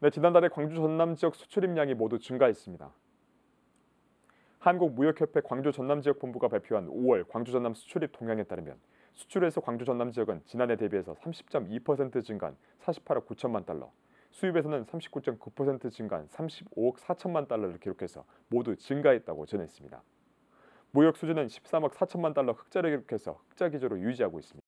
네, 지난달에 광주 전남 지역 수출입량이 모두 증가했습니다. 한국무역협회 광주 전남 지역 본부가 발표한 5월 광주 전남 수출입 동향에 따르면 수출에서 광주 전남 지역은 지난해 대비해서 30.2% 증가한 48억 9천만 달러, 수입에서는 39.9% 증가한 35억 4천만 달러를 기록해서 모두 증가했다고 전했습니다. 무역 수지는 13억 4천만 달러 흑자를 기록해서 흑자 기조로 유지하고 있습니다.